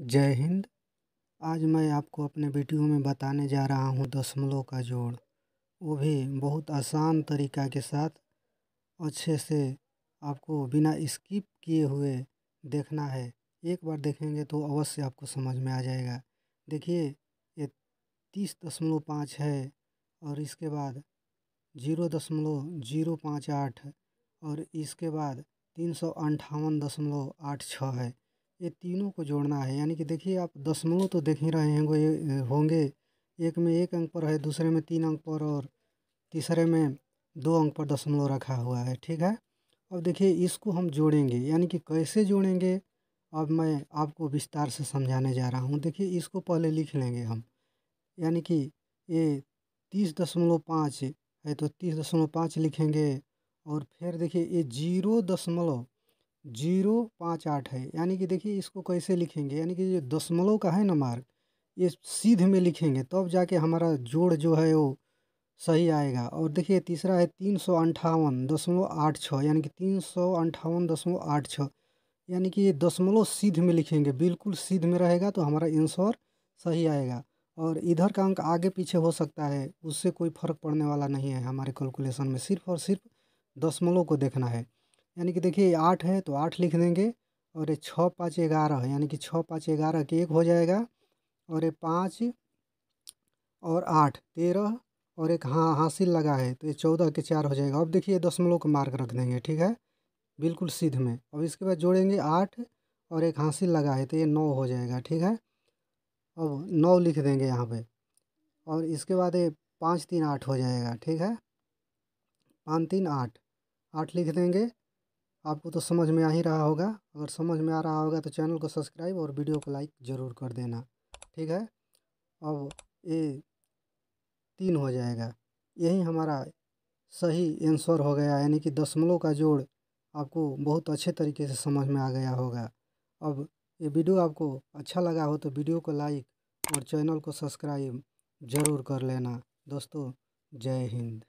जय हिंद आज मैं आपको अपने वीडियो में बताने जा रहा हूँ दशमलव का जोड़ वो भी बहुत आसान तरीका के साथ अच्छे से आपको बिना स्किप किए हुए देखना है एक बार देखेंगे तो अवश्य आपको समझ में आ जाएगा देखिए ये तीस दशमलव पाँच है और इसके बाद जीरो दशमलव जीरो पाँच आठ और इसके बाद तीन सौ अंठावन दशमलव आठ छः है ये तीनों को जोड़ना है यानी कि देखिए आप दशमलव तो देख ही रहे होंगे होंगे एक में एक अंक पर है दूसरे में तीन अंक पर और तीसरे में दो अंक पर दशमलव रखा हुआ है ठीक है अब देखिए इसको हम जोड़ेंगे यानी कि कैसे जोड़ेंगे अब मैं आपको विस्तार से समझाने जा रहा हूँ देखिए इसको पहले लिख लेंगे हम यानी कि ये तीस दशमलव पाँच है तो तीस दशमलव पाँच लिखेंगे और फिर देखिए ये जीरो दशमलव जीरो पाँच आठ है यानी कि देखिए इसको कैसे लिखेंगे यानी कि ये दशमलव का है ना मार्क ये सीध में लिखेंगे तब तो जाके हमारा जोड़ जो है वो सही आएगा और देखिए तीसरा है तीन सौ अंठावन दशमलव आठ छः यानी कि तीन सौ अंठावन दशमलव आठ छः यानी कि ये दशमलव सीध में लिखेंगे बिल्कुल सीध में रहेगा तो हमारा आंसर सही आएगा और इधर का अंक आगे पीछे हो सकता है उससे कोई फर्क पड़ने वाला नहीं है हमारे कैलकुलेशन में सिर्फ और सिर्फ दशमलव को देखना है यानी कि देखिए आठ है तो आठ लिख देंगे और ये छः पाँच ग्यारह यानी कि छः पाँच ग्यारह के एक हो जाएगा और ये पाँच और आठ तेरह और एक हाँ हासिल लगा है तो ये चौदह के चार हो जाएगा अब देखिए दशमलव का मार्क रख देंगे ठीक है बिल्कुल सीध में अब इसके बाद जोड़ेंगे आठ और एक हासिल लगा है तो ये नौ हो जाएगा ठीक है अब नौ लिख देंगे यहाँ पे और इसके बाद ये पाँच तीन आठ हो जाएगा ठीक है पाँच तीन आठ आठ लिख देंगे आपको तो समझ में आ ही रहा होगा अगर समझ में आ रहा होगा तो चैनल को सब्सक्राइब और वीडियो को लाइक ज़रूर कर देना ठीक है अब ये तीन हो जाएगा यही हमारा सही आंसर हो गया यानी कि दशमलव का जोड़ आपको बहुत अच्छे तरीके से समझ में आ गया होगा अब ये वीडियो आपको अच्छा लगा हो तो वीडियो को लाइक और चैनल को सब्सक्राइब ज़रूर कर लेना दोस्तों जय हिंद